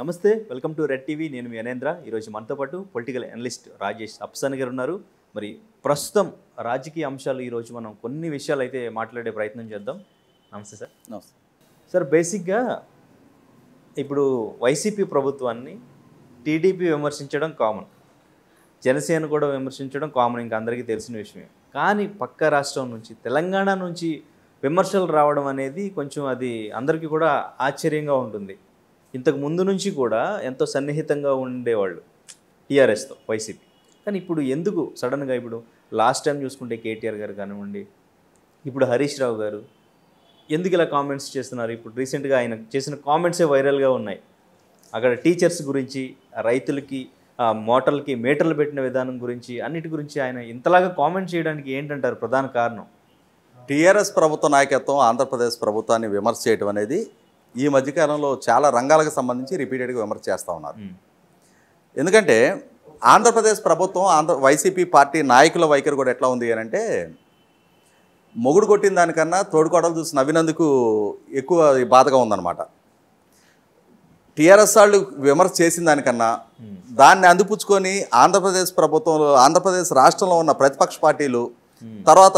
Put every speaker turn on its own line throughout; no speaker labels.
నమస్తే welcome to red TV నేను మీ అనేంద్ర ఈరోజు మనతో పాటు పొలిటికల్ అనలిస్ట్ రాజేష్ అప్సాన్ గారు ఉన్నారు మరి ప్రస్తుతం రాజకీయ అంశాలు ఈరోజు మనం కొన్ని విషయాలు అయితే మాట్లాడే ప్రయత్నం చేద్దాం నమస్తే సార్ నమస్తే సార్ బేసిక్గా ఇప్పుడు వైసీపీ ప్రభుత్వాన్ని టీడీపీ విమర్శించడం కామన్ జనసేన కూడా విమర్శించడం కామన్ ఇంకా అందరికీ తెలిసిన విషయమే కానీ పక్క రాష్ట్రం నుంచి తెలంగాణ నుంచి విమర్శలు రావడం అనేది కొంచెం అది అందరికీ కూడా ఆశ్చర్యంగా ఉంటుంది ఇంతకు ముందు నుంచి కూడా ఎంతో సన్నిహితంగా ఉండేవాళ్ళు టీఆర్ఎస్తో వైసీపీ కానీ ఇప్పుడు ఎందుకు సడన్గా ఇప్పుడు లాస్ట్ టైం చూసుకుంటే కేటీఆర్ గారు కానివ్వండి ఇప్పుడు హరీష్ రావు గారు ఎందుకు ఇలా కామెంట్స్ చేస్తున్నారు ఇప్పుడు రీసెంట్గా ఆయన చేసిన కామెంట్సే వైరల్గా ఉన్నాయి అక్కడ టీచర్స్ గురించి రైతులకి మోటార్లకి మీటర్లు పెట్టిన విధానం గురించి అన్నిటి గురించి ఆయన ఇంతలాగా కామెంట్ చేయడానికి ఏంటంటారు ప్రధాన కారణం
టీఆర్ఎస్ ప్రభుత్వ నాయకత్వం ఆంధ్రప్రదేశ్ ప్రభుత్వాన్ని విమర్శ చేయడం అనేది ఈ మధ్యకాలంలో చాలా రంగాలకు సంబంధించి రిపీటెడ్గా విమర్శ చేస్తూ ఉన్నారు ఎందుకంటే ఆంధ్రప్రదేశ్ ప్రభుత్వం ఆంధ్ర వైసీపీ పార్టీ నాయకుల వైఖరి కూడా ఎట్లా ఉంది అంటే మొగుడు కొట్టిన దానికన్నా తోడుకోడలు చూసి నవ్వినందుకు ఎక్కువ బాధగా ఉందన్నమాట టీఆర్ఎస్ వాళ్ళు విమర్శ చేసిన దానికన్నా దాన్ని అందిపుచ్చుకొని ఆంధ్రప్రదేశ్ ప్రభుత్వంలో ఆంధ్రప్రదేశ్ రాష్ట్రంలో ఉన్న ప్రతిపక్ష పార్టీలు తర్వాత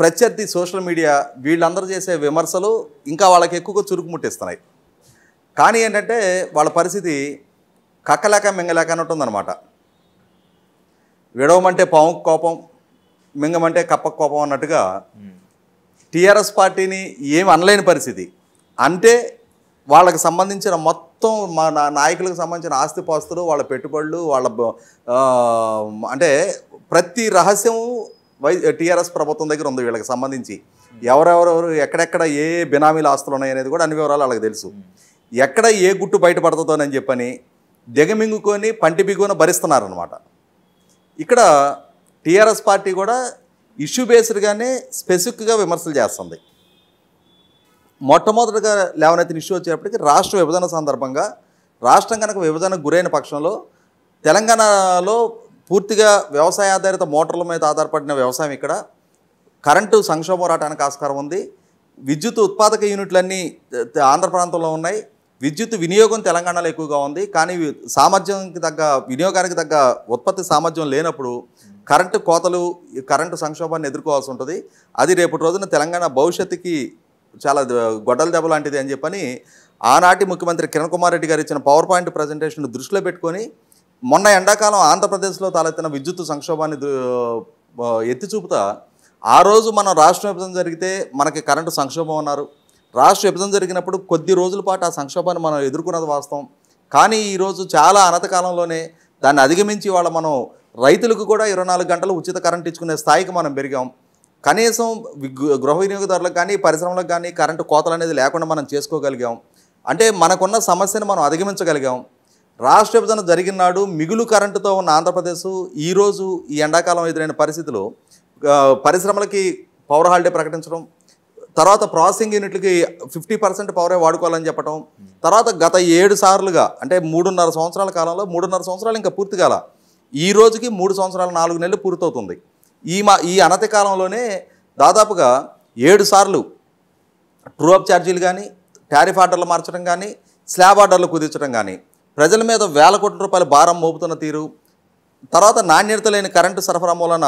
ప్రత్యర్థి సోషల్ మీడియా వీళ్ళందరూ చేసే విమర్శలు ఇంకా వాళ్ళకి ఎక్కువగా ముట్టిస్తున్నాయి కానీ ఏంటంటే వాళ్ళ పరిస్థితి కక్కలేక మింగలేక అన్నట్టు ఉందన్నమాట విడవమంటే పాము కోపం మింగమంటే కప్ప కోపం అన్నట్టుగా టీఆర్ఎస్ పార్టీని ఏమి అనలేని పరిస్థితి అంటే వాళ్ళకి సంబంధించిన మొత్తం మన నాయకులకు సంబంధించిన ఆస్తిపాస్తులు వాళ్ళ పెట్టుబడులు వాళ్ళ అంటే ప్రతి రహస్యము వై టీఆర్ఎస్ ప్రభుత్వం దగ్గర ఉంది వీళ్ళకి సంబంధించి ఎవరెవరెవరు ఎక్కడెక్కడ ఏ బినామీల ఆస్తులు ఉన్నాయి అనేది కూడా అన్ని వివరాలు వాళ్ళకి తెలుసు ఎక్కడ ఏ గుట్టు బయటపడుతుందని చెప్పని దిగమింగుకొని పంటి బిగుని భరిస్తున్నారనమాట ఇక్కడ టీఆర్ఎస్ పార్టీ కూడా ఇష్యూ బేస్డ్గానే స్పెసిఫిక్గా విమర్శలు చేస్తుంది మొట్టమొదటిగా లేవనెత్తిన ఇష్యూ వచ్చేటప్పటికి రాష్ట్ర విభజన సందర్భంగా రాష్ట్రం కనుక విభజన గురైన పక్షంలో తెలంగాణలో పూర్తిగా వ్యవసాయ ఆధారిత మోటార్ల మీద ఆధారపడిన వ్యవసాయం ఇక్కడ కరెంటు సంక్షోభం రావడానికి ఆస్కారం ఉంది విద్యుత్ ఉత్పాదక యూనిట్లన్నీ ఆంధ్ర ప్రాంతంలో ఉన్నాయి విద్యుత్ వినియోగం తెలంగాణలో ఎక్కువగా ఉంది కానీ సామర్థ్యంకి తగ్గ వినియోగానికి తగ్గ ఉత్పత్తి సామర్థ్యం లేనప్పుడు కరెంటు కోతలు కరెంటు సంక్షోభాన్ని ఎదుర్కోవాల్సి ఉంటుంది అది రేపటి రోజున తెలంగాణ భవిష్యత్తుకి చాలా గొడ్డల దెబ్బ లాంటిది అని చెప్పని ఆనాటి ముఖ్యమంత్రి కిరణ్ కుమార్ రెడ్డి గారు ఇచ్చిన పవర్ పాయింట్ ప్రజెంటేషన్ దృష్టిలో పెట్టుకొని మొన్న ఎండాకాలం ఆంధ్రప్రదేశ్లో తలెత్తిన విద్యుత్ సంక్షోభాన్ని ఎత్తి చూపుతా ఆ రోజు మనం రాష్ట్ర విభజన జరిగితే మనకి కరెంటు సంక్షోభం అన్నారు రాష్ట్ర విభజన జరిగినప్పుడు కొద్ది రోజుల పాటు ఆ సంక్షోభాన్ని మనం ఎదుర్కొన్నది వాస్తవం కానీ ఈరోజు చాలా అనతకాలంలోనే దాన్ని అధిగమించి వాళ్ళ మనం రైతులకు కూడా ఇరవై నాలుగు గంటలు ఉచిత కరెంట్ ఇచ్చుకునే స్థాయికి మనం పెరిగాం కనీసం గృహ వినియోగదారులకు కానీ పరిశ్రమలకు కానీ కరెంటు కోతలు అనేది లేకుండా మనం చేసుకోగలిగాం అంటే మనకున్న సమస్యను మనం అధిగమించగలిగాం రాష్ట్ర విభజన జరిగిన నాడు మిగులు కరెంటుతో ఉన్న ఆంధ్రప్రదేశ్ ఈరోజు ఈ ఎండాకాలం ఎదురైన పరిస్థితులు పరిశ్రమలకి పవర్ హాలిడే ప్రకటించడం తర్వాత ప్రాసెసింగ్ యూనిట్లకి ఫిఫ్టీ పర్సెంట్ పవరే వాడుకోవాలని చెప్పడం తర్వాత గత ఏడు సార్లుగా అంటే మూడున్నర సంవత్సరాల కాలంలో మూడున్నర సంవత్సరాలు ఇంకా పూర్తి కాల ఈ రోజుకి మూడు సంవత్సరాలు నాలుగు నెలలు పూర్తవుతుంది ఈ మా ఈ అనతి కాలంలోనే దాదాపుగా ఏడు సార్లు ట్రూఅప్ ఛార్జీలు కానీ టారిఫ్ ఆర్డర్లు మార్చడం కానీ స్లాబ్ ఆర్డర్లు కుదించడం కానీ ప్రజల మీద వేల కోట్ల రూపాయల భారం మోపుతున్న తీరు తర్వాత నాణ్యత లేని కరెంటు సరఫరా మూలన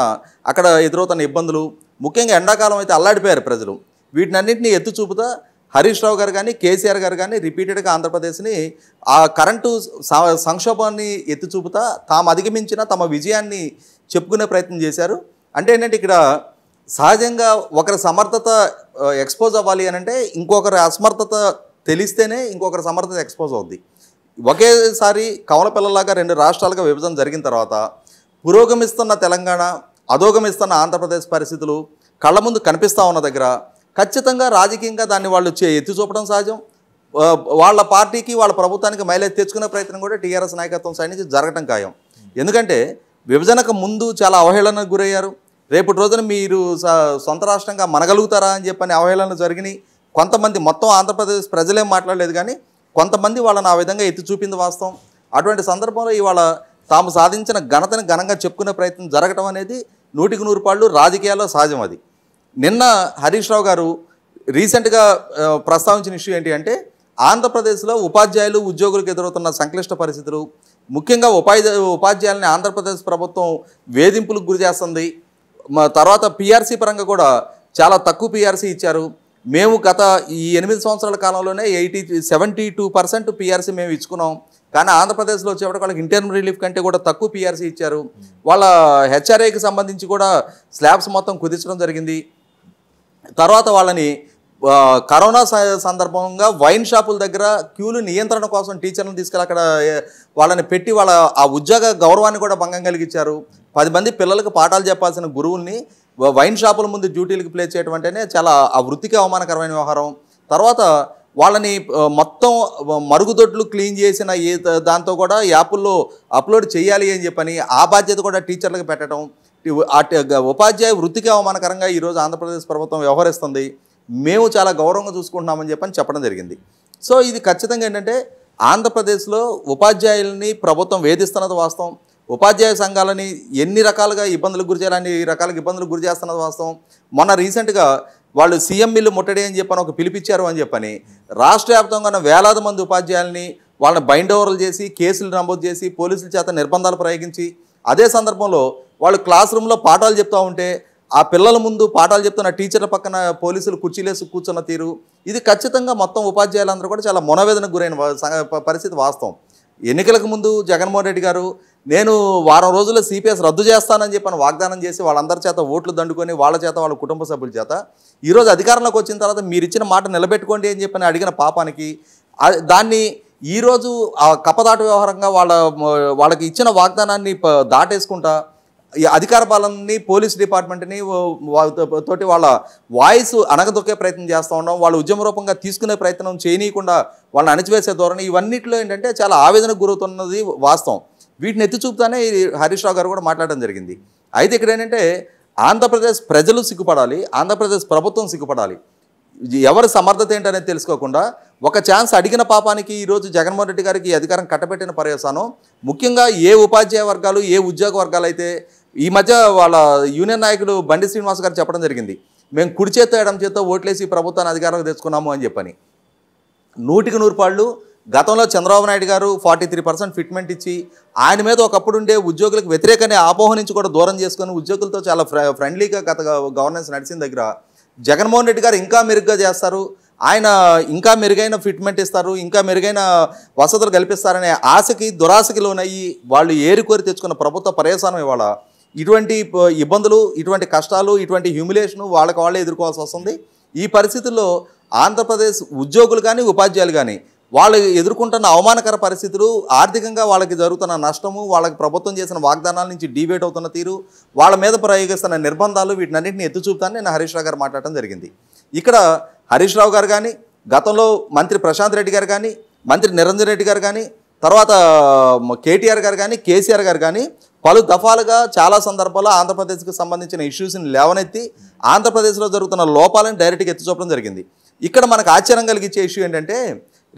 అక్కడ ఎదురవుతున్న ఇబ్బందులు ముఖ్యంగా ఎండాకాలం అయితే అల్లాడిపోయారు ప్రజలు వీటినన్నింటినీ ఎత్తు చూపుతా హరీష్ రావు గారు కానీ కేసీఆర్ గారు కానీ రిపీటెడ్గా ఆంధ్రప్రదేశ్ని ఆ కరెంటు సంక్షోభాన్ని ఎత్తి చూపుతా తాము అధిగమించిన తమ విజయాన్ని చెప్పుకునే ప్రయత్నం చేశారు అంటే ఏంటంటే ఇక్కడ సహజంగా ఒకరి సమర్థత ఎక్స్పోజ్ అవ్వాలి అని అంటే ఇంకొకరి అసమర్థత తెలిస్తేనే ఇంకొకరి సమర్థత ఎక్స్పోజ్ అవుద్ది ఒకేసారి కవల పిల్లలాగా రెండు రాష్ట్రాలుగా విభజన జరిగిన తర్వాత పురోగమిస్తున్న తెలంగాణ అధోగమిస్తున్న ఆంధ్రప్రదేశ్ పరిస్థితులు కళ్ళ ముందు కనిపిస్తూ ఉన్న దగ్గర ఖచ్చితంగా రాజకీయంగా దాన్ని వాళ్ళు ఎత్తి చూపడం సహజం వాళ్ళ పార్టీకి వాళ్ళ ప్రభుత్వానికి మైలేజ్ తెచ్చుకునే ప్రయత్నం కూడా టీఆర్ఎస్ నాయకత్వం సైడ్ నుంచి జరగటం ఖాయం ఎందుకంటే విభజనకు ముందు చాలా అవహేళనకు గురయ్యారు రేపటి రోజున మీరు సొంత రాష్ట్రంగా మనగలుగుతారా అని చెప్పని అవహేళనలు జరిగినాయి కొంతమంది మొత్తం ఆంధ్రప్రదేశ్ ప్రజలేం మాట్లాడలేదు కానీ కొంతమంది వాళ్ళని ఆ విధంగా ఎత్తి చూపింది వాస్తవం అటువంటి సందర్భంలో ఇవాళ తాము సాధించిన ఘనతను ఘనంగా చెప్పుకునే ప్రయత్నం జరగడం అనేది నూటికి నూరు పాళ్ళు రాజకీయాల్లో సహజం అది నిన్న హరీష్ రావు గారు రీసెంట్గా ప్రస్తావించిన ఇష్యూ ఏంటి అంటే ఆంధ్రప్రదేశ్లో ఉపాధ్యాయులు ఉద్యోగులకు ఎదురవుతున్న సంక్లిష్ట పరిస్థితులు ముఖ్యంగా ఉపాధ్యాయ ఉపాధ్యాయులని ఆంధ్రప్రదేశ్ ప్రభుత్వం వేధింపులకు గురి చేస్తుంది తర్వాత పీఆర్సీ పరంగా కూడా చాలా తక్కువ పీఆర్సీ ఇచ్చారు మేము గత ఈ ఎనిమిది సంవత్సరాల కాలంలోనే eighty seventy two percent PRC మేము ఇచ్చుకున్నాం కానీ ఆంధ్రప్రదేశ్లో వచ్చేవాడు వాళ్ళకి ఇంటర్మ్ రిలీఫ్ కంటే కూడా తక్కువ పీఆర్సీ ఇచ్చారు వాళ్ళ హెచ్ఆర్ఏకి సంబంధించి కూడా స్లాబ్స్ మొత్తం కుదించడం జరిగింది తర్వాత వాళ్ళని కరోనా సందర్భంగా వైన్ షాపుల దగ్గర క్యూలు నియంత్రణ కోసం టీచర్లను తీసుకెళ్ళి అక్కడ వాళ్ళని పెట్టి వాళ్ళ ఆ ఉద్యోగ గౌరవాన్ని కూడా భంగం కలిగించారు పది మంది పిల్లలకు పాఠాలు చెప్పాల్సిన గురువుల్ని వైన్ షాపుల ముందు డ్యూటీలకు ప్లే చేయడం అంటేనే చాలా ఆ వృత్తికి అవమానకరమైన వ్యవహారం తర్వాత వాళ్ళని మొత్తం మరుగుదొడ్లు క్లీన్ చేసిన ఏ దాంతో కూడా యాప్ల్లో అప్లోడ్ చేయాలి అని చెప్పని ఆ బాధ్యత కూడా టీచర్లకు పెట్టడం ఉపాధ్యాయ వృత్తికి అవమానకరంగా ఈరోజు ఆంధ్రప్రదేశ్ ప్రభుత్వం వ్యవహరిస్తుంది మేము చాలా గౌరవంగా చూసుకుంటున్నామని చెప్పని చెప్పడం జరిగింది సో ఇది ఖచ్చితంగా ఏంటంటే ఆంధ్రప్రదేశ్లో ఉపాధ్యాయుల్ని ప్రభుత్వం వేధిస్తున్నది వాస్తవం ఉపాధ్యాయ సంఘాలని ఎన్ని రకాలుగా ఇబ్బందులకు గురి చేయాలని అన్ని రకాల ఇబ్బందులకు గురి చేస్తున్నది వాస్తవం మొన్న రీసెంట్గా వాళ్ళు సీఎం మిల్లు ముట్టడి అని చెప్పని ఒక పిలిపించారు అని చెప్పని రాష్ట్ర వ్యాప్తంగా ఉన్న వేలాది మంది ఉపాధ్యాయుల్ని వాళ్ళని బైండ్ ఓవర్లు చేసి కేసులు నమోదు చేసి పోలీసుల చేత నిర్బంధాలు ప్రయోగించి అదే సందర్భంలో వాళ్ళు క్లాస్ రూమ్లో పాఠాలు చెప్తూ ఉంటే ఆ పిల్లల ముందు పాఠాలు చెప్తున్న టీచర్ల పక్కన పోలీసులు కుర్చీలేసి కూర్చున్న తీరు ఇది ఖచ్చితంగా మొత్తం ఉపాధ్యాయులందరూ కూడా చాలా మొనవేదనకు గురైన పరిస్థితి వాస్తవం ఎన్నికలకు ముందు జగన్మోహన్ రెడ్డి గారు నేను వారం రోజుల్లో సిపిఎస్ రద్దు చేస్తానని చెప్పని వాగ్దానం చేసి వాళ్ళందరి చేత ఓట్లు దండుకొని వాళ్ళ చేత వాళ్ళ కుటుంబ సభ్యుల చేత ఈరోజు అధికారంలోకి వచ్చిన తర్వాత మీరు ఇచ్చిన మాట నిలబెట్టుకోండి అని చెప్పని అడిగిన పాపానికి దాన్ని ఈరోజు ఆ కపదాటు వ్యవహారంగా వాళ్ళ వాళ్ళకి ఇచ్చిన వాగ్దానాన్ని దాటేసుకుంటా ఈ అధికార బలాన్ని పోలీస్ డిపార్ట్మెంట్ని తోటి వాళ్ళ వాయిస్ అనగదొక్కే ప్రయత్నం చేస్తూ ఉండడం వాళ్ళు ఉద్యమ రూపంగా తీసుకునే ప్రయత్నం చేయనీయకుండా వాళ్ళని అణిచివేసే ధోరణి ఇవన్నిటిలో ఏంటంటే చాలా ఆవేదనకు గురవుతున్నది వాస్తవం వీటిని ఎత్తి చూపుతానే హరీష్ రావు గారు కూడా మాట్లాడడం జరిగింది అయితే ఇక్కడ ఏంటంటే ఆంధ్రప్రదేశ్ ప్రజలు సిగ్గుపడాలి ఆంధ్రప్రదేశ్ ప్రభుత్వం సిగ్గుపడాలి ఎవరి సమర్థత ఏంటనేది తెలుసుకోకుండా ఒక ఛాన్స్ అడిగిన పాపానికి ఈరోజు జగన్మోహన్ రెడ్డి గారికి అధికారం కట్టబెట్టిన పర్యవసానం ముఖ్యంగా ఏ ఉపాధ్యాయ వర్గాలు ఏ ఉద్యోగ వర్గాలు అయితే ఈ మధ్య వాళ్ళ యూనియన్ నాయకుడు బండి శ్రీనివాస్ గారు చెప్పడం జరిగింది మేము కుడి చేత ఎడం చేత ఓట్లేసి ప్రభుత్వాన్ని అధికారంలో తెచ్చుకున్నాము అని చెప్పని నూటికి నూరు పాళ్ళు గతంలో చంద్రబాబు నాయుడు గారు ఫార్టీ త్రీ పర్సెంట్ ఫిట్మెంట్ ఇచ్చి ఆయన మీద ఒకప్పుడు ఉండే ఉద్యోగులకు వ్యతిరేకనే ఆపోహ నుంచి కూడా దూరం చేసుకుని ఉద్యోగులతో చాలా ఫ్రెండ్లీగా గత గవర్నెన్స్ నడిచిన దగ్గర జగన్మోహన్ రెడ్డి గారు ఇంకా మెరుగ్గా చేస్తారు ఆయన ఇంకా మెరుగైన ఫిట్మెంట్ ఇస్తారు ఇంకా మెరుగైన వసతులు కల్పిస్తారనే ఆశకి దురాశకి లోనయ్యి వాళ్ళు ఏరుకోరి తెచ్చుకున్న ప్రభుత్వ పర్యవసానం ఇవాళ ఇటువంటి ఇబ్బందులు ఇటువంటి కష్టాలు ఇటువంటి హ్యూమిలేషను వాళ్ళకి వాళ్ళే ఎదుర్కోవాల్సి వస్తుంది ఈ పరిస్థితుల్లో ఆంధ్రప్రదేశ్ ఉద్యోగులు కానీ ఉపాధ్యాయులు కానీ వాళ్ళు ఎదుర్కొంటున్న అవమానకర పరిస్థితులు ఆర్థికంగా వాళ్ళకి జరుగుతున్న నష్టము వాళ్ళకి ప్రభుత్వం చేసిన వాగ్దానాల నుంచి డిబేట్ అవుతున్న తీరు వాళ్ళ మీద ప్రయోగిస్తున్న నిర్బంధాలు వీటినన్నింటిని ఎత్తు చూపుతానని నేను హరీష్ రావు గారు మాట్లాడటం జరిగింది ఇక్కడ హరీష్ రావు గారు కానీ గతంలో మంత్రి ప్రశాంత్ రెడ్డి గారు కానీ మంత్రి నిరంజన్ రెడ్డి గారు కానీ తర్వాత కేటీఆర్ గారు కానీ కేసీఆర్ గారు కానీ పలు దఫాలుగా చాలా సందర్భాల్లో ఆంధ్రప్రదేశ్కి సంబంధించిన ఇష్యూస్ని లేవనెత్తి ఆంధ్రప్రదేశ్లో జరుగుతున్న లోపాలను డైరెక్ట్గా ఎత్తి చూపడం జరిగింది ఇక్కడ మనకు ఆశ్చర్యం కలిగించే ఇష్యూ ఏంటంటే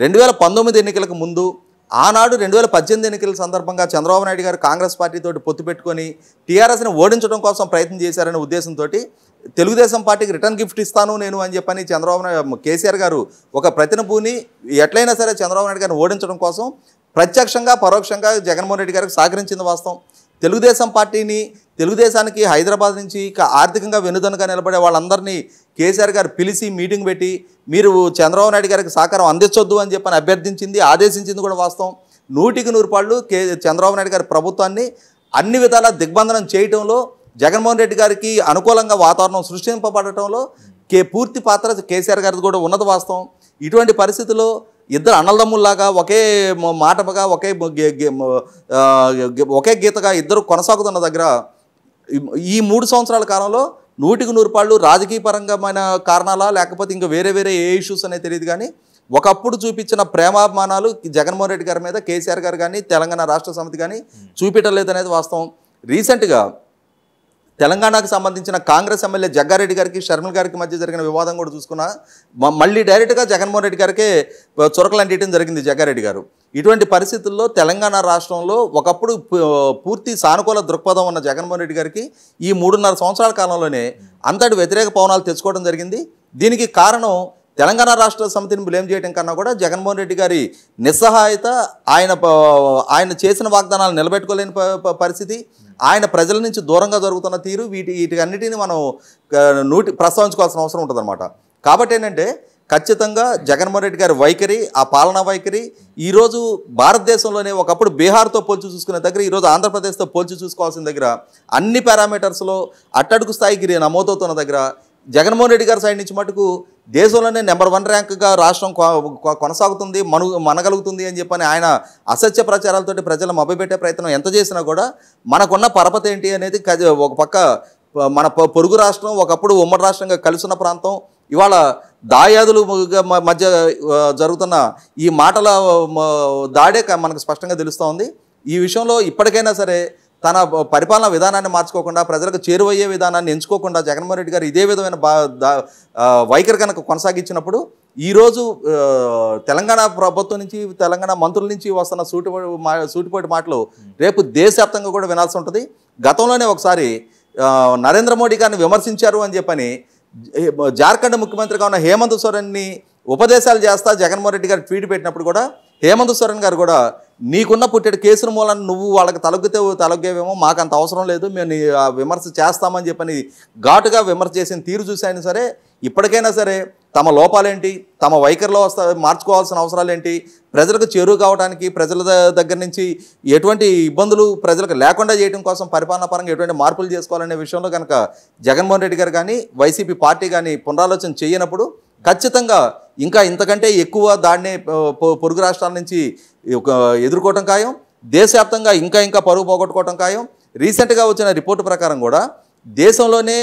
రెండు వేల పంతొమ్మిది ఎన్నికలకు ముందు ఆనాడు రెండు వేల పద్దెనిమిది ఎన్నికల సందర్భంగా చంద్రబాబు నాయుడు గారు కాంగ్రెస్ పార్టీతో పొత్తు పెట్టుకొని టీఆర్ఎస్ని ఓడించడం కోసం ప్రయత్నం చేశారనే ఉద్దేశంతో తెలుగుదేశం పార్టీకి రిటర్న్ గిఫ్ట్ ఇస్తాను నేను అని చెప్పని చంద్రబాబు నాయుడు కేసీఆర్ గారు ఒక ప్రతినభూని ఎట్లయినా సరే చంద్రబాబు నాయుడు గారిని ఓడించడం కోసం ప్రత్యక్షంగా పరోక్షంగా జగన్మోహన్ రెడ్డి గారికి సహకరించింది వాస్తవం తెలుగుదేశం పార్టీని తెలుగుదేశానికి హైదరాబాద్ నుంచి ఆర్థికంగా వెనుదనుగా నిలబడే వాళ్ళందరినీ కేసీఆర్ గారు పిలిచి మీటింగ్ పెట్టి మీరు చంద్రబాబు నాయుడు గారికి సహకారం అందించొద్దు అని చెప్పని అభ్యర్థించింది ఆదేశించింది కూడా వాస్తవం నూటికి నూరు పాళ్ళు కే చంద్రబాబు నాయుడు గారి ప్రభుత్వాన్ని అన్ని విధాలా దిగ్బంధనం చేయడంలో జగన్మోహన్ రెడ్డి గారికి అనుకూలంగా వాతావరణం సృష్టింపబడటంలో కే పూర్తి పాత్ర కేసీఆర్ గారిది కూడా ఉన్నది వాస్తవం ఇటువంటి పరిస్థితుల్లో ఇద్దరు అన్నదమ్ముల్లాగా ఒకే మాటగా ఒకే ఒకే గీతగా ఇద్దరు కొనసాగుతున్న దగ్గర ఈ మూడు సంవత్సరాల కాలంలో నూటికి నూరు పాళ్ళు రాజకీయపరంగమైన కారణాలా లేకపోతే ఇంకా వేరే వేరే ఏ ఇష్యూస్ అనేది తెలియదు కానీ ఒకప్పుడు చూపించిన ప్రేమాభిమానాలు జగన్మోహన్ రెడ్డి గారి మీద కేసీఆర్ గారు కానీ తెలంగాణ రాష్ట్ర సమితి కానీ చూపించలేదు అనేది వాస్తవం రీసెంట్గా తెలంగాణకు సంబంధించిన కాంగ్రెస్ ఎమ్మెల్యే జగ్గారెడ్డి గారికి షర్మిల్ గారికి మధ్య జరిగిన వివాదం కూడా చూసుకున్నా మళ్ళీ డైరెక్ట్గా జగన్మోహన్ రెడ్డి గారికే చొరకలంటియటం జరిగింది జగ్గారెడ్డి గారు ఇటువంటి పరిస్థితుల్లో తెలంగాణ రాష్ట్రంలో ఒకప్పుడు పూర్తి సానుకూల దృక్పథం ఉన్న జగన్మోహన్ రెడ్డి గారికి ఈ మూడున్నర సంవత్సరాల కాలంలోనే అంతటి వ్యతిరేక పవనాలు తెచ్చుకోవడం జరిగింది దీనికి కారణం తెలంగాణ రాష్ట్ర సమితిని బ్లేమ్ చేయడం కన్నా కూడా జగన్మోహన్ రెడ్డి గారి నిస్సహాయత ఆయన ఆయన చేసిన వాగ్దానాలు నిలబెట్టుకోలేని పరిస్థితి ఆయన ప్రజల నుంచి దూరంగా జరుగుతున్న తీరు వీటి వీటికన్నిటిని మనం నూటి ప్రస్తావించుకోవాల్సిన అవసరం ఉంటుందన్నమాట కాబట్టి ఏంటంటే ఖచ్చితంగా జగన్మోహన్ రెడ్డి గారి వైఖరి ఆ పాలనా వైఖరి ఈరోజు భారతదేశంలోనే ఒకప్పుడు బీహార్తో పోల్చి చూసుకునే దగ్గర ఈరోజు ఆంధ్రప్రదేశ్తో పోల్చి చూసుకోవాల్సిన దగ్గర అన్ని పారామీటర్స్లో అట్టడుగు స్థాయికి నమోదవుతున్న దగ్గర జగన్మోహన్ రెడ్డి గారి సైడ్ నుంచి మటుకు దేశంలోనే నెంబర్ వన్ ర్యాంక్గా రాష్ట్రం కొనసాగుతుంది మను మనగలుగుతుంది అని చెప్పని ఆయన అసత్య ప్రచారాలతోటి ప్రజలు మభ్యపెట్టే ప్రయత్నం ఎంత చేసినా కూడా మనకున్న పరపతి ఏంటి అనేది ఒక పక్క మన పొరుగు రాష్ట్రం ఒకప్పుడు ఉమ్మడి రాష్ట్రంగా కలిసిన ప్రాంతం ఇవాళ దాయాదులు మధ్య జరుగుతున్న ఈ మాటల దాడే మనకు స్పష్టంగా తెలుస్తూ ఉంది ఈ విషయంలో ఇప్పటికైనా సరే తన పరిపాలన విధానాన్ని మార్చుకోకుండా ప్రజలకు చేరువయ్యే విధానాన్ని ఎంచుకోకుండా జగన్మోహన్ రెడ్డి గారు ఇదే విధమైన బా వైఖరి కనుక కొనసాగించినప్పుడు ఈరోజు తెలంగాణ ప్రభుత్వం నుంచి తెలంగాణ మంత్రుల నుంచి వస్తున్న సూటిపోటు సూటిపోటి సూటిపోటు మాటలు రేపు దేశవ్యాప్తంగా కూడా వినాల్సి ఉంటుంది గతంలోనే ఒకసారి నరేంద్ర మోడీ గారిని విమర్శించారు అని చెప్పని జార్ఖండ్ ముఖ్యమంత్రిగా ఉన్న హేమంత్ సోరెన్ని ఉపదేశాలు చేస్తా జగన్మోహన్ రెడ్డి గారు ట్వీట్ పెట్టినప్పుడు కూడా హేమంత్ సోరెన్ గారు కూడా నీకున్న పుట్టెడు కేసుల మూలన నువ్వు వాళ్ళకి తలగితే తలగేవేమో మాకు అంత అవసరం లేదు మేము విమర్శ చేస్తామని చెప్పని ఘాటుగా విమర్శ చేసిన తీరు చూసైనా సరే ఇప్పటికైనా సరే తమ లోపాలేంటి తమ వైఖరిలో వస్తా మార్చుకోవాల్సిన అవసరాలు ఏంటి ప్రజలకు చేరువు కావడానికి ప్రజల దగ్గర నుంచి ఎటువంటి ఇబ్బందులు ప్రజలకు లేకుండా చేయడం కోసం పరిపాలన పరంగా ఎటువంటి మార్పులు చేసుకోవాలనే విషయంలో కనుక జగన్మోహన్ రెడ్డి గారు కానీ వైసీపీ పార్టీ కానీ పునరాలోచన చేయనప్పుడు ఖచ్చితంగా ఇంకా ఇంతకంటే ఎక్కువ దాన్ని పొరుగు రాష్ట్రాల నుంచి ఎదుర్కోవటం ఖాయం దేశవ్యాప్తంగా ఇంకా ఇంకా పరుగు పోగొట్టుకోవటం ఖాయం రీసెంట్గా వచ్చిన రిపోర్టు ప్రకారం కూడా దేశంలోనే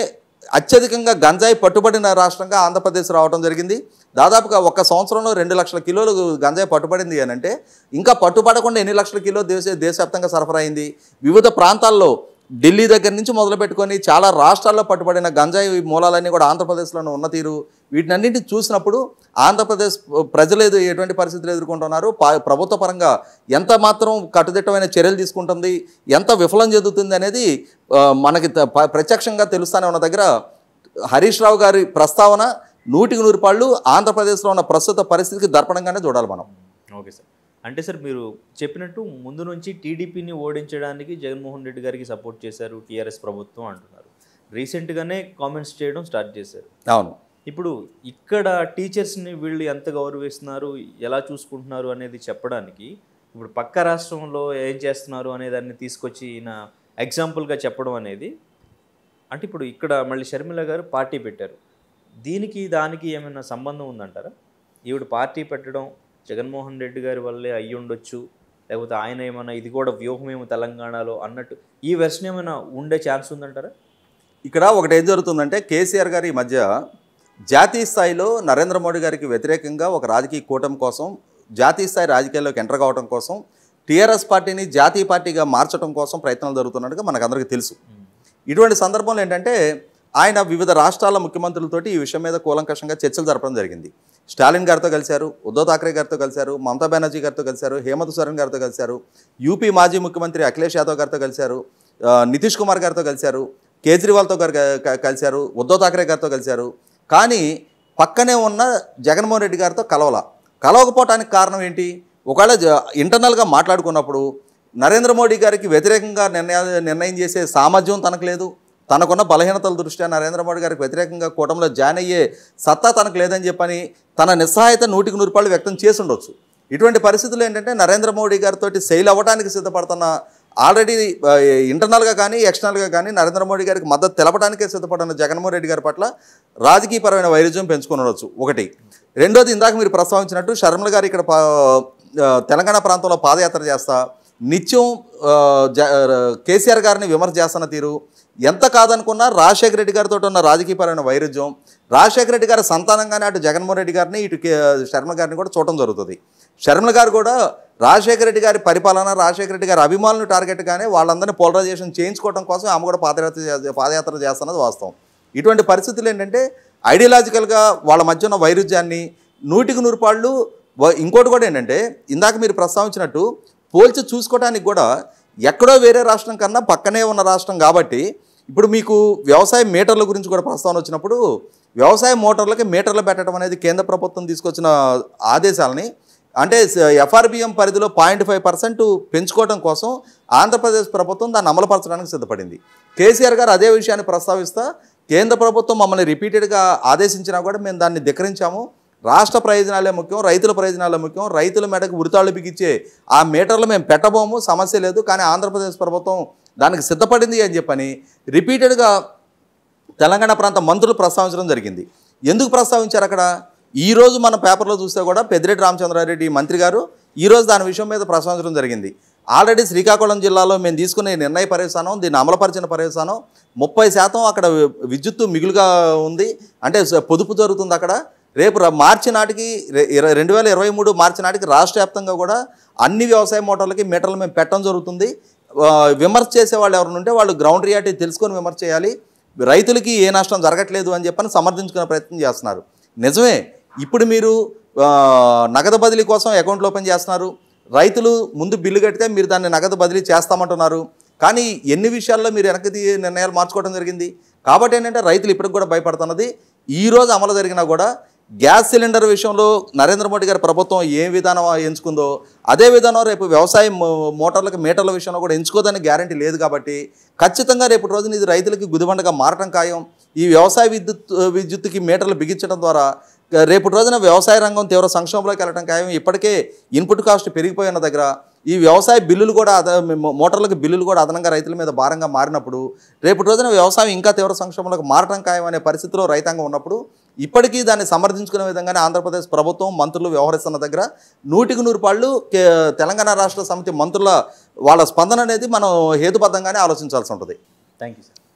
అత్యధికంగా గంజాయి పట్టుబడిన రాష్ట్రంగా ఆంధ్రప్రదేశ్ రావడం జరిగింది దాదాపుగా ఒక సంవత్సరంలో రెండు లక్షల కిలోలు గంజాయి పట్టుబడింది అని అంటే ఇంకా పట్టుబడకుండా ఎన్ని లక్షల కిలో దేశ దేశవ్యాప్తంగా సరఫరా అయింది వివిధ ప్రాంతాల్లో ఢిల్లీ దగ్గర నుంచి మొదలుపెట్టుకొని చాలా రాష్ట్రాల్లో పట్టుబడిన గంజాయి మూలాలన్నీ కూడా ఆంధ్రప్రదేశ్లోనే ఉన్న తీరు వీటినన్నింటినీ చూసినప్పుడు ఆంధ్రప్రదేశ్ ప్రజలు ఏదో ఎటువంటి పరిస్థితులు ఎదుర్కొంటున్నారు ప్రభుత్వ పరంగా ఎంత మాత్రం కట్టుదిట్టమైన చర్యలు తీసుకుంటుంది ఎంత విఫలం చెందుతుంది అనేది మనకి ప్రత్యక్షంగా తెలుస్తానే ఉన్న దగ్గర హరీష్ రావు గారి ప్రస్తావన నూటికి నూరు పాళ్ళు ఆంధ్రప్రదేశ్లో ఉన్న ప్రస్తుత పరిస్థితికి దర్పణంగానే చూడాలి మనం
ఓకే సార్ అంటే సార్ మీరు చెప్పినట్టు ముందు నుంచి టీడీపీని ఓడించడానికి జగన్మోహన్ రెడ్డి గారికి సపోర్ట్ చేశారు టీఆర్ఎస్ ప్రభుత్వం అంటున్నారు రీసెంట్గానే కామెంట్స్ చేయడం స్టార్ట్ చేశారు అవును ఇప్పుడు ఇక్కడ టీచర్స్ని వీళ్ళు ఎంత గౌరవిస్తున్నారు ఎలా చూసుకుంటున్నారు అనేది చెప్పడానికి ఇప్పుడు పక్క రాష్ట్రంలో ఏం చేస్తున్నారు అనే దాన్ని తీసుకొచ్చి ఈయన ఎగ్జాంపుల్గా చెప్పడం అనేది అంటే ఇప్పుడు ఇక్కడ మళ్ళీ షర్మిల గారు పార్టీ పెట్టారు దీనికి దానికి ఏమైనా సంబంధం ఉందంటారా ఈవిడ పార్టీ పెట్టడం జగన్మోహన్ రెడ్డి గారి వల్లే అయ్యి ఉండొచ్చు లేకపోతే ఆయన ఏమైనా ఇది కూడా వ్యూహమేమో తెలంగాణలో అన్నట్టు ఈ వెర్షన్ ఏమైనా ఉండే ఛాన్స్ ఉందంటారా
ఇక్కడ ఒకటి ఏం జరుగుతుందంటే కేసీఆర్ గారి మధ్య జాతీయ స్థాయిలో నరేంద్ర మోడీ గారికి వ్యతిరేకంగా ఒక రాజకీయ కూటమి కోసం జాతీయ స్థాయి రాజకీయాల్లోకి ఎంటర్ కావడం కోసం టీఆర్ఎస్ పార్టీని జాతీయ పార్టీగా మార్చడం కోసం ప్రయత్నాలు జరుగుతున్నట్టుగా మనకు అందరికీ తెలుసు ఇటువంటి సందర్భంలో ఏంటంటే ఆయన వివిధ రాష్ట్రాల ముఖ్యమంత్రులతోటి ఈ విషయం మీద కూలంకషంగా చర్చలు జరపడం జరిగింది స్టాలిన్ గారితో కలిశారు ఉద్ధవ్ ఠాక్రే గారితో కలిశారు మమతా బెనర్జీ గారితో కలిశారు హేమంత్ సోరెన్ గారితో కలిశారు యూపీ మాజీ ముఖ్యమంత్రి అఖిలేష్ యాదవ్ గారితో కలిశారు నితీష్ కుమార్ గారితో కలిశారు కేజ్రీవాల్తో గారు కలిశారు ఉద్ధవ్ ఠాక్రే గారితో కలిశారు కానీ పక్కనే ఉన్న జగన్మోహన్ రెడ్డి గారితో కలవల కలవకపోవటానికి కారణం ఏంటి ఒకవేళ ఇంటర్నల్గా మాట్లాడుకున్నప్పుడు నరేంద్ర మోడీ గారికి వ్యతిరేకంగా నిర్ణయాలు నిర్ణయం చేసే సామర్థ్యం తనకు లేదు తనకున్న బలహీనతల దృష్ట్యా నరేంద్ర మోడీ గారికి వ్యతిరేకంగా కూటమిలో జాయిన్ అయ్యే సత్తా తనకు లేదని చెప్పని తన నిస్సహాయత నూటికి నూరుపాళ్ళు వ్యక్తం చేసి ఉండొచ్చు ఇటువంటి పరిస్థితులు ఏంటంటే నరేంద్ర మోడీ గారితో సెయిల్ అవ్వడానికి సిద్ధపడుతున్న ఆల్రెడీ ఇంటర్నల్గా కానీ ఎక్స్టర్నల్గా కానీ నరేంద్ర మోడీ గారికి మద్దతు తెలపడానికే సిద్ధపడిన జగన్మోహన్ రెడ్డి గారి పట్ల రాజకీయపరమైన వైరుధ్యం పెంచుకుని ఉండొచ్చు ఒకటి రెండోది ఇందాక మీరు ప్రస్తావించినట్టు షర్మల గారు ఇక్కడ తెలంగాణ ప్రాంతంలో పాదయాత్ర చేస్తా నిత్యం కేసీఆర్ గారిని విమర్శ చేస్తున్న తీరు ఎంత కాదనుకున్నా రాజశేఖర రెడ్డి గారితో ఉన్న రాజకీయపరమైన వైరుధ్యం రాజశేఖర రెడ్డి గారి సంతానంగానే అటు జగన్మోహన్ రెడ్డి గారిని ఇటు శర్మ గారిని కూడా చూడటం జరుగుతుంది శర్మల గారు కూడా రాజశేఖర రెడ్డి గారి పరిపాలన రాజశేఖర రెడ్డి గారి అభిమానులు టార్గెట్గానే వాళ్ళందరినీ పోలరైజేషన్ చేయించుకోవడం కోసం ఆమె కూడా పాదయాత్ర పాదయాత్ర చేస్తున్నది వాస్తవం ఇటువంటి పరిస్థితులు ఏంటంటే ఐడియలాజికల్గా వాళ్ళ మధ్య ఉన్న వైరుధ్యాన్ని నూటికి నూరుపాళ్ళు ఇంకోటి కూడా ఏంటంటే ఇందాక మీరు ప్రస్తావించినట్టు పోల్చి చూసుకోవడానికి కూడా ఎక్కడో వేరే రాష్ట్రం కన్నా పక్కనే ఉన్న రాష్ట్రం కాబట్టి ఇప్పుడు మీకు వ్యవసాయ మీటర్ల గురించి కూడా ప్రస్తావన వచ్చినప్పుడు వ్యవసాయ మోటార్లకి మీటర్లు పెట్టడం అనేది కేంద్ర ప్రభుత్వం తీసుకొచ్చిన ఆదేశాలని అంటే ఎఫ్ఆర్బిఎం పరిధిలో పాయింట్ ఫైవ్ పర్సెంట్ పెంచుకోవడం కోసం ఆంధ్రప్రదేశ్ ప్రభుత్వం దాన్ని అమలుపరచడానికి సిద్ధపడింది కేసీఆర్ గారు అదే విషయాన్ని ప్రస్తావిస్తా కేంద్ర ప్రభుత్వం మమ్మల్ని రిపీటెడ్గా ఆదేశించినా కూడా మేము దాన్ని ధిక్కరించాము రాష్ట్ర ప్రయోజనాలే ముఖ్యం రైతుల ప్రయోజనాలే ముఖ్యం రైతుల మేడకు ఉరితాళ్ళు బిగించే ఆ మీటర్లు మేము పెట్టబోము సమస్య లేదు కానీ ఆంధ్రప్రదేశ్ ప్రభుత్వం దానికి సిద్ధపడింది అని చెప్పని రిపీటెడ్గా తెలంగాణ ప్రాంత మంత్రులు ప్రస్తావించడం జరిగింది ఎందుకు ప్రస్తావించారు అక్కడ ఈరోజు మన పేపర్లో చూస్తే కూడా పెద్దిరెడ్డి రామచంద్రారెడ్డి మంత్రి గారు ఈరోజు దాని విషయం మీద ప్రస్తావించడం జరిగింది ఆల్రెడీ శ్రీకాకుళం జిల్లాలో మేము తీసుకునే నిర్ణయ పర్యవసానం దీన్ని అమలుపరిచిన పరిస్థానం ముప్పై శాతం అక్కడ విద్యుత్తు మిగులుగా ఉంది అంటే పొదుపు జరుగుతుంది అక్కడ రేపు మార్చి నాటికి రెండు వేల ఇరవై మూడు మార్చి నాటికి రాష్ట్ర వ్యాప్తంగా కూడా అన్ని వ్యవసాయ మోటార్లకి మీటర్లు మేము పెట్టడం జరుగుతుంది విమర్శ చేసే వాళ్ళు ఎవరు ఉంటే వాళ్ళు గ్రౌండ్ రియాలిటీ తెలుసుకొని విమర్శ చేయాలి రైతులకి ఏ నష్టం జరగట్లేదు అని చెప్పని సమర్థించుకునే ప్రయత్నం చేస్తున్నారు నిజమే ఇప్పుడు మీరు నగదు బదిలీ కోసం అకౌంట్లు ఓపెన్ చేస్తున్నారు రైతులు ముందు బిల్లు కడితే మీరు దాన్ని నగదు బదిలీ చేస్తామంటున్నారు కానీ ఎన్ని విషయాల్లో మీరు వెనక్కి నిర్ణయాలు మార్చుకోవడం జరిగింది కాబట్టి ఏంటంటే రైతులు ఇప్పటికి కూడా భయపడుతున్నది ఈరోజు అమలు జరిగినా కూడా గ్యాస్ సిలిండర్ విషయంలో నరేంద్ర మోడీ గారి ప్రభుత్వం ఏ విధానం ఎంచుకుందో అదే విధానం రేపు వ్యవసాయ మోటార్లకు మీటర్ల విషయంలో కూడా ఎంచుకోదని గ్యారంటీ లేదు కాబట్టి ఖచ్చితంగా రేపు రోజున ఇది రైతులకి గుదిబండగా మారటం ఖాయం ఈ వ్యవసాయ విద్యుత్ విద్యుత్కి మీటర్లు బిగించడం ద్వారా రేపు రోజున వ్యవసాయ రంగం తీవ్ర సంక్షోభంలోకి వెళ్ళడం ఖాయం ఇప్పటికే ఇన్పుట్ కాస్ట్ పెరిగిపోయిన దగ్గర ఈ వ్యవసాయ బిల్లులు కూడా మోటార్లకు బిల్లులు కూడా అదనంగా రైతుల మీద భారంగా మారినప్పుడు రేపటి రోజున వ్యవసాయం ఇంకా తీవ్ర సంక్షేమంలోకి మారటం ఖాయమనే పరిస్థితిలో రైతాంగం ఉన్నప్పుడు ఇప్పటికీ దాన్ని సమర్థించుకునే విధంగానే ఆంధ్రప్రదేశ్ ప్రభుత్వం మంత్రులు వ్యవహరిస్తున్న దగ్గర నూటికి నూరు పళ్ళు తెలంగాణ రాష్ట్ర సమితి మంత్రుల వాళ్ళ స్పందన అనేది మనం హేతుబద్ధంగానే ఆలోచించాల్సి ఉంటుంది థ్యాంక్ యూ సార్